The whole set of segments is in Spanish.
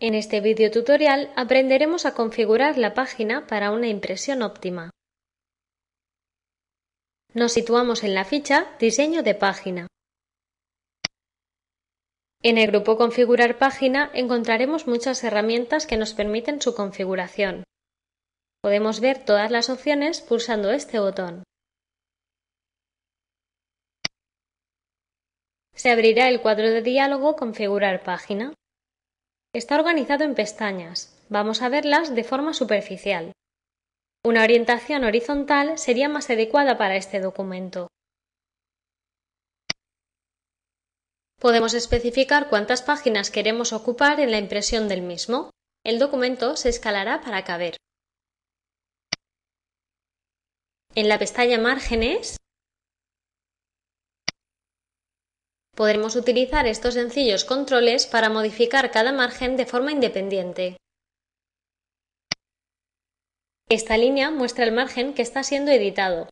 En este video tutorial aprenderemos a configurar la página para una impresión óptima. Nos situamos en la ficha Diseño de página. En el grupo Configurar página encontraremos muchas herramientas que nos permiten su configuración. Podemos ver todas las opciones pulsando este botón. Se abrirá el cuadro de diálogo Configurar página. Está organizado en pestañas. Vamos a verlas de forma superficial. Una orientación horizontal sería más adecuada para este documento. Podemos especificar cuántas páginas queremos ocupar en la impresión del mismo. El documento se escalará para caber. En la pestaña Márgenes Podremos utilizar estos sencillos controles para modificar cada margen de forma independiente. Esta línea muestra el margen que está siendo editado.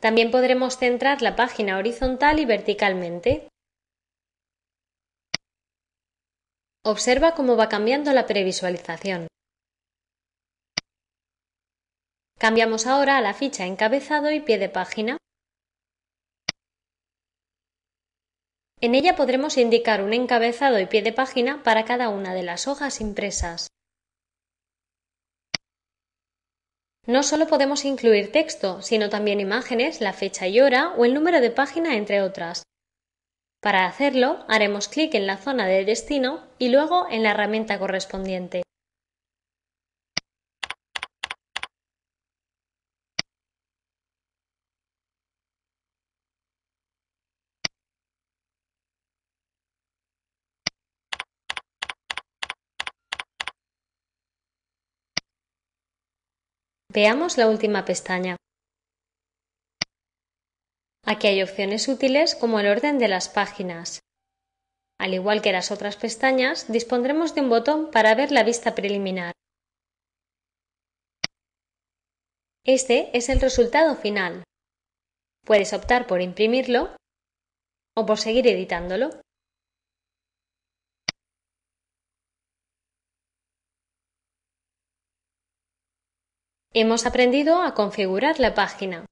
También podremos centrar la página horizontal y verticalmente. Observa cómo va cambiando la previsualización. Cambiamos ahora a la ficha encabezado y pie de página. En ella podremos indicar un encabezado y pie de página para cada una de las hojas impresas. No solo podemos incluir texto, sino también imágenes, la fecha y hora o el número de página, entre otras. Para hacerlo, haremos clic en la zona de destino y luego en la herramienta correspondiente. Veamos la última pestaña. Aquí hay opciones útiles como el orden de las páginas. Al igual que las otras pestañas, dispondremos de un botón para ver la vista preliminar. Este es el resultado final. Puedes optar por imprimirlo o por seguir editándolo. Hemos aprendido a configurar la página.